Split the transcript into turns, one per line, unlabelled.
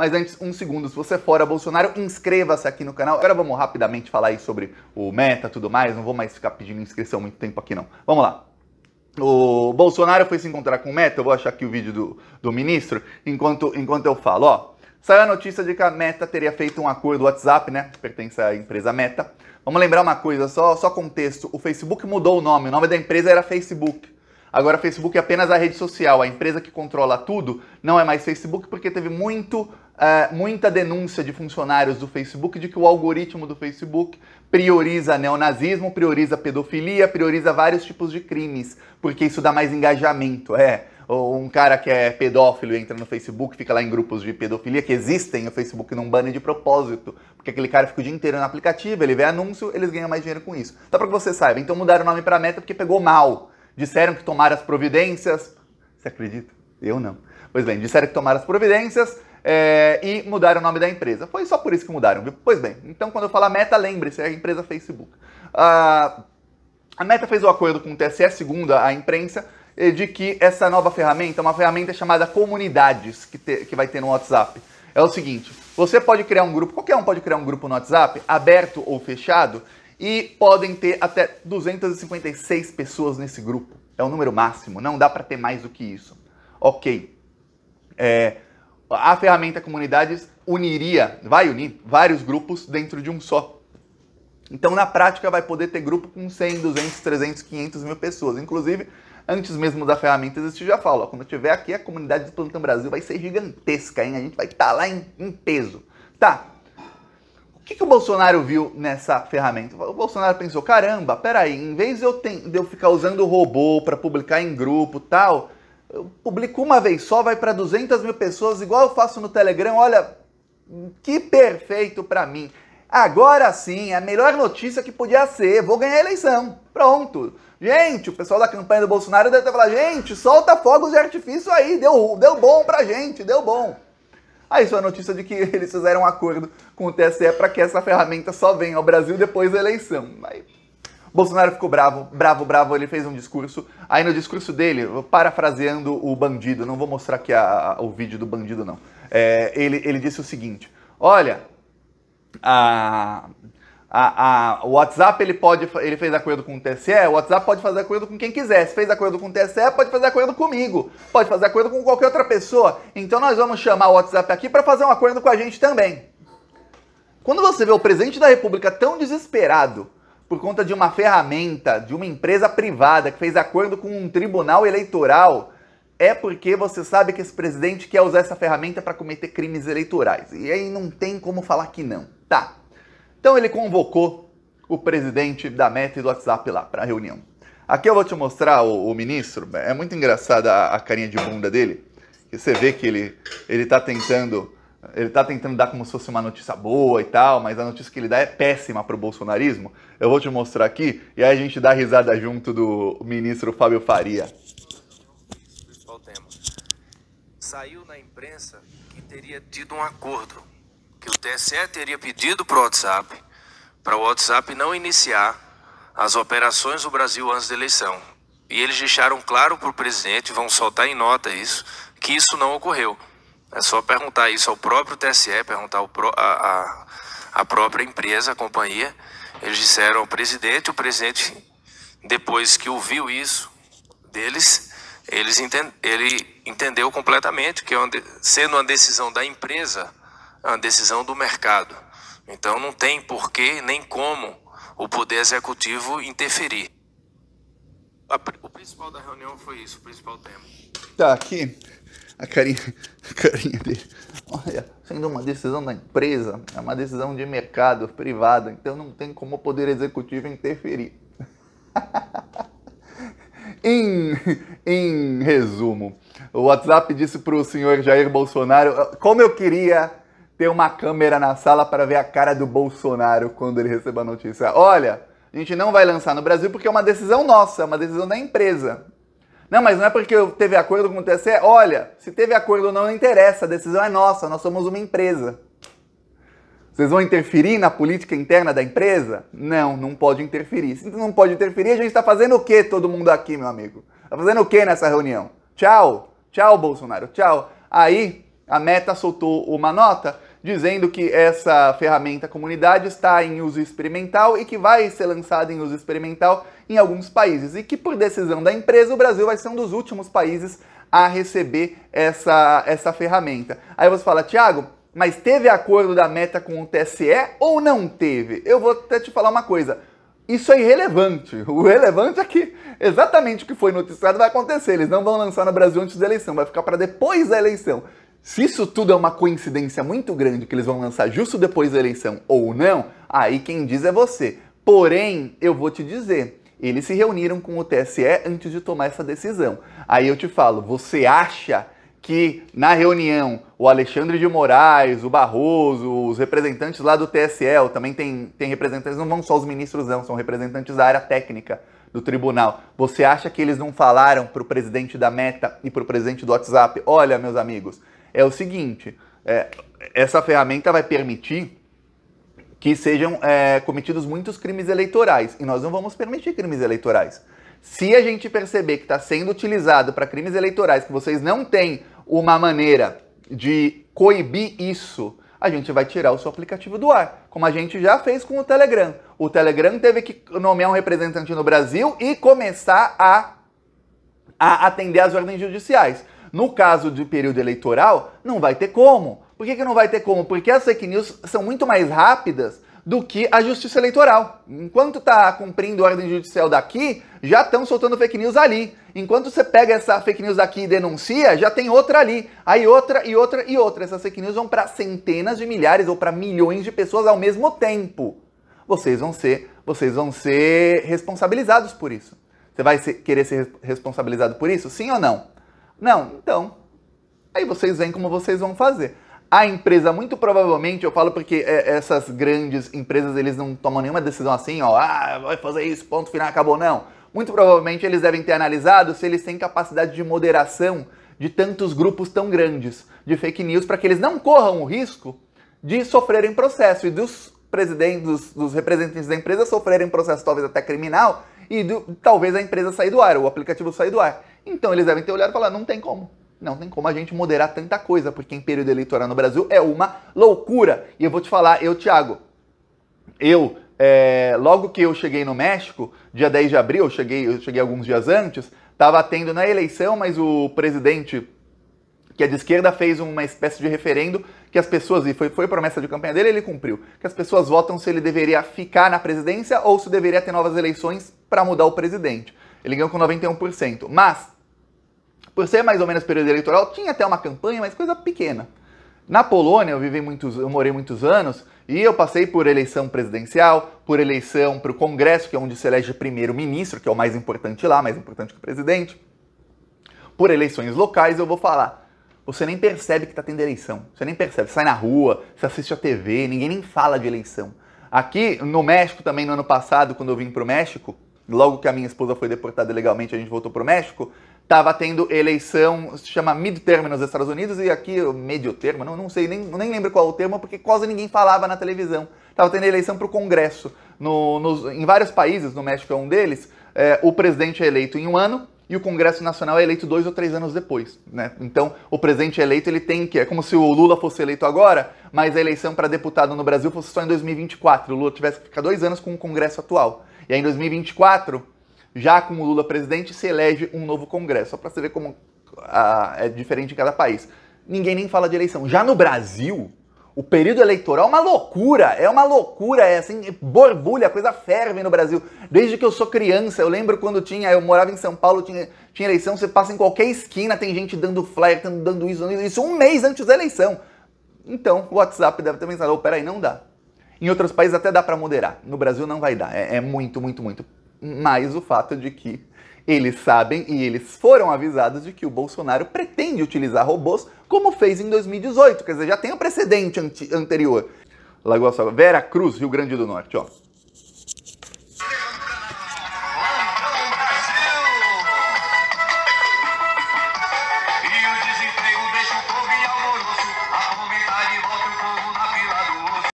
Mas antes, um segundo, se você for a Bolsonaro, inscreva-se aqui no canal. Agora vamos rapidamente falar aí sobre o meta e tudo mais, não vou mais ficar pedindo inscrição muito tempo aqui não. Vamos lá. O Bolsonaro foi se encontrar com o Meta, eu vou achar aqui o vídeo do, do ministro, enquanto, enquanto eu falo, ó. Saiu a notícia de que a Meta teria feito um acordo WhatsApp, né? Pertence à empresa Meta. Vamos lembrar uma coisa, só, só contexto. O Facebook mudou o nome, o nome da empresa era Facebook. Agora, Facebook é apenas a rede social. A empresa que controla tudo não é mais Facebook porque teve muito uh, muita denúncia de funcionários do Facebook de que o algoritmo do Facebook prioriza neonazismo, prioriza pedofilia, prioriza vários tipos de crimes, porque isso dá mais engajamento. É, um cara que é pedófilo entra no Facebook, fica lá em grupos de pedofilia que existem, o Facebook não bane de propósito, porque aquele cara fica o dia inteiro no aplicativo, ele vê anúncio, eles ganham mais dinheiro com isso. Só para que você saiba, então mudaram o nome para Meta porque pegou mal. Disseram que tomaram as providências. Você acredita? Eu não. Pois bem, disseram que tomaram as providências, é, e mudaram o nome da empresa. Foi só por isso que mudaram, viu? Pois bem, então quando eu falar meta, lembre-se, é a empresa Facebook. Ah, a Meta fez o um acordo com o TSE, segundo a imprensa, eh, de que essa nova ferramenta uma ferramenta chamada Comunidades, que, te, que vai ter no WhatsApp. É o seguinte, você pode criar um grupo, qualquer um pode criar um grupo no WhatsApp, aberto ou fechado, e podem ter até 256 pessoas nesse grupo. É o número máximo, não dá para ter mais do que isso. Ok. É, a ferramenta comunidades uniria, vai unir vários grupos dentro de um só. Então, na prática, vai poder ter grupo com 100, 200, 300, 500 mil pessoas. Inclusive, antes mesmo da ferramenta existir, já falo, ó, quando eu tiver aqui, a comunidade do Plantão Brasil vai ser gigantesca, hein? A gente vai estar tá lá em, em, peso. Tá. O que, que o Bolsonaro viu nessa ferramenta? O Bolsonaro pensou, caramba, peraí, em vez de eu, de eu ficar usando robô para publicar em grupo tal, eu publico uma vez só, vai para 200 mil pessoas, igual eu faço no Telegram. Olha, que perfeito para mim. Agora sim, a melhor notícia que podia ser, vou ganhar a eleição. Pronto. Gente, o pessoal da campanha do Bolsonaro deve ter falado, gente, solta fogos de artifício aí, deu, deu bom para gente, deu bom. Aí sua notícia de que eles fizeram um acordo com o TSE para que essa ferramenta só venha ao Brasil depois da eleição. mas... Bolsonaro ficou bravo, bravo, bravo, ele fez um discurso. Aí no discurso dele, parafraseando o bandido, não vou mostrar aqui a, a, o vídeo do bandido, não. É, ele, ele disse o seguinte: olha, a, a, a, o WhatsApp ele pode ele fez acordo com o TSE, o WhatsApp pode fazer acordo com quem quiser. Se fez acordo com o TSE, pode fazer acordo comigo, pode fazer acordo com qualquer outra pessoa. Então nós vamos chamar o WhatsApp aqui para fazer um acordo com a gente também. Quando você vê o presidente da República tão desesperado por conta de uma ferramenta de uma empresa privada que fez acordo com um tribunal eleitoral, é porque você sabe que esse presidente quer usar essa ferramenta para cometer crimes eleitorais. E aí não tem como falar que não. Tá. Então ele convocou o presidente da Meta e do WhatsApp lá para reunião. Aqui eu vou te mostrar o, o ministro. É muito engraçada a, a carinha de bunda dele. Que você vê que ele ele está tentando ele está tentando dar como se fosse uma notícia boa e tal, mas a notícia que ele dá é péssima para o bolsonarismo. Eu vou te mostrar aqui e aí a gente dá risada junto do ministro Fábio Faria. Principal tema. Saiu na imprensa que teria tido um acordo, que o TSE teria pedido para o WhatsApp, para o WhatsApp não iniciar as operações do Brasil antes da eleição. E eles deixaram claro para o presidente, vão soltar em nota isso, que isso não ocorreu. É só perguntar isso ao próprio TSE, perguntar pro, a, a, a própria empresa, a companhia. Eles disseram ao presidente, o presidente, depois que ouviu isso deles, eles entend, ele entendeu completamente que é sendo uma decisão da empresa, é uma decisão do mercado. Então não tem porquê nem como o poder executivo interferir. o principal da reunião foi isso, o principal tema. Tá, aqui a carinha, a carinha dele. Olha, sendo uma decisão da empresa, é uma decisão de mercado privado, então não tem como o Poder Executivo interferir. em, em resumo, o WhatsApp disse para o senhor Jair Bolsonaro ah, como eu queria ter uma câmera na sala para ver a cara do Bolsonaro quando ele receba a notícia. Olha, a gente não vai lançar no Brasil porque é uma decisão nossa, é uma decisão da empresa. Não, mas não é porque teve acordo com o TSE. Olha, se teve acordo ou não, não interessa. A decisão é nossa. Nós somos uma empresa. Vocês vão interferir na política interna da empresa? Não, não pode interferir. Se não pode interferir, a gente está fazendo o que todo mundo aqui, meu amigo? Está fazendo o que nessa reunião? Tchau, tchau, Bolsonaro, tchau. Aí a Meta soltou uma nota dizendo que essa ferramenta comunidade está em uso experimental e que vai ser lançada em uso experimental em alguns países e que, por decisão da empresa, o Brasil vai ser um dos últimos países a receber essa, essa ferramenta. Aí você fala, Tiago, mas teve acordo da meta com o TSE ou não teve? Eu vou até te falar uma coisa. Isso é irrelevante. O relevante é que exatamente o que foi noticiado vai acontecer. Eles não vão lançar no Brasil antes da eleição, vai ficar para depois da eleição. Se isso tudo é uma coincidência muito grande que eles vão lançar justo depois da eleição ou não, aí quem diz é você. Porém, eu vou te dizer, eles se reuniram com o TSE antes de tomar essa decisão. Aí eu te falo, você acha que na reunião o Alexandre de Moraes, o Barroso, os representantes lá do TSE, também tem, tem representantes, não vão só os ministros, não, são representantes da área técnica do tribunal. Você acha que eles não falaram para o presidente da Meta e para o presidente do WhatsApp? Olha, meus amigos, é o seguinte: é, essa ferramenta vai permitir que sejam é, cometidos muitos crimes eleitorais e nós não vamos permitir crimes eleitorais. Se a gente perceber que está sendo utilizado para crimes eleitorais que vocês não têm uma maneira de coibir isso, a gente vai tirar o seu aplicativo do ar, como a gente já fez com o Telegram. O Telegram teve que nomear um representante no Brasil e começar a, a atender às ordens judiciais. No caso de período eleitoral, não vai ter como. Por que, que não vai ter como? Porque as fake news são muito mais rápidas do que a justiça eleitoral. Enquanto está cumprindo ordem judicial daqui, já estão soltando fake news ali. Enquanto você pega essa fake news aqui e denuncia, já tem outra ali. Aí outra e outra e outra. Essas fake news vão para centenas de milhares ou para milhões de pessoas ao mesmo tempo. Vocês vão ser, vocês vão ser responsabilizados por isso. Você vai ser, querer ser responsabilizado por isso? Sim ou não? Não, então. Aí vocês veem como vocês vão fazer. A empresa, muito provavelmente, eu falo porque é, essas grandes empresas, eles não tomam nenhuma decisão assim, ó, ah, vai fazer isso, ponto final, acabou, não. Muito provavelmente eles devem ter analisado se eles têm capacidade de moderação de tantos grupos tão grandes de fake news para que eles não corram o risco de sofrerem processo e dos presidentes, dos, dos representantes da empresa sofrerem processo talvez até criminal e do, talvez a empresa sair do ar, o aplicativo sair do ar. Então eles devem ter olhado e falar, não tem como. Não tem como a gente moderar tanta coisa, porque em período eleitoral no Brasil é uma loucura. E eu vou te falar, eu, Thiago, eu, é, logo que eu cheguei no México, dia 10 de abril, eu cheguei, eu cheguei alguns dias antes, estava tendo na eleição, mas o presidente que é de esquerda fez uma espécie de referendo que as pessoas, e foi, foi promessa de campanha dele, ele cumpriu, que as pessoas votam se ele deveria ficar na presidência ou se deveria ter novas eleições para mudar o presidente. Ele ganhou com 91%. Mas, por ser mais ou menos período eleitoral, tinha até uma campanha, mas coisa pequena. Na Polônia, eu vivi muitos, eu morei muitos anos e eu passei por eleição presidencial, por eleição para o Congresso, que é onde se elege primeiro-ministro, que é o mais importante lá, mais importante que o presidente. Por eleições locais, eu vou falar. Você nem percebe que está tendo eleição. Você nem percebe. sai na rua, você assiste a TV, ninguém nem fala de eleição. Aqui no México também, no ano passado, quando eu vim para o México, logo que a minha esposa foi deportada ilegalmente a gente voltou pro México, estava tendo eleição, se chama midterm nos Estados Unidos, e aqui, medio termo, não, não sei, nem, nem lembro qual é o termo, porque quase ninguém falava na televisão. Estava tendo eleição para o Congresso. No, nos, em vários países, no México é um deles, é, o presidente é eleito em um ano e o Congresso Nacional é eleito dois ou três anos depois. Né? Então, o presidente eleito ele tem que. É como se o Lula fosse eleito agora, mas a eleição para deputado no Brasil fosse só em 2024. O Lula tivesse que ficar dois anos com o Congresso atual. E aí, em 2024, já com o Lula presidente, se elege um novo Congresso. Só para você ver como ah, é diferente em cada país. Ninguém nem fala de eleição. Já no Brasil, o período eleitoral é uma loucura, é uma loucura, é assim, borbulha, coisa ferve no Brasil. Desde que eu sou criança, eu lembro quando tinha, eu morava em São Paulo, tinha, tinha eleição, você passa em qualquer esquina, tem gente dando flyer, dando isso, dando isso, um mês antes da eleição. Então, o WhatsApp deve ter pensado, oh, peraí, não dá. Em outros países até dá para moderar. No Brasil não vai dar. É, é, muito, muito, muito. Mas o fato de que eles sabem e eles foram avisados de que o Bolsonaro pretende utilizar robôs como fez em 2018. Quer dizer, já tem um precedente anterior. Lagoa Salgada, Vera Cruz, Rio Grande do Norte, ó.